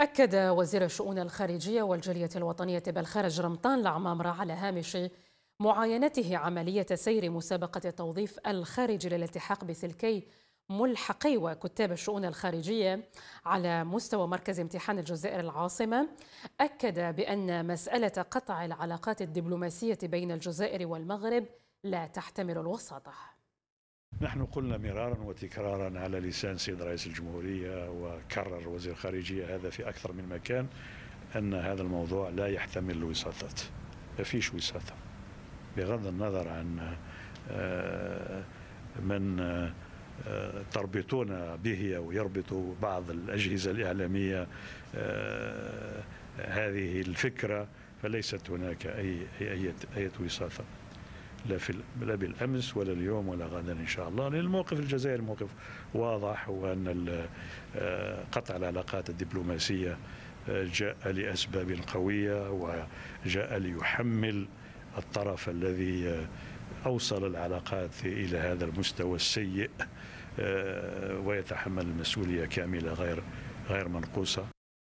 أكد وزير الشؤون الخارجية والجالية الوطنية بالخارج رمضان العمامرة على هامش معاينته عملية سير مسابقة التوظيف الخارجي للالتحاق بسلكي ملحقي وكتاب الشؤون الخارجية على مستوى مركز امتحان الجزائر العاصمة أكد بأن مسألة قطع العلاقات الدبلوماسية بين الجزائر والمغرب لا تحتمل الوساطة نحن قلنا مرارا وتكرارا على لسان سيد رئيس الجمهورية وكرر وزير الخارجية هذا في أكثر من مكان أن هذا الموضوع لا يحتمل الوساطات ما فيش وساطة بغض النظر عن آه، من آه، تربطون به أو يربط بعض الأجهزة الإعلامية آه، هذه الفكرة فليست هناك أي أي, أي, أي وساطة لا في لا بالامس ولا اليوم ولا غدا ان شاء الله لان الموقف الجزائري موقف واضح وان آه، قطع العلاقات الدبلوماسيه آه، جاء لاسباب قويه وجاء ليحمل الطرف الذي آه، اوصل العلاقات الى هذا المستوى السيء ويتحمل المسؤوليه كامله غير غير منقوصه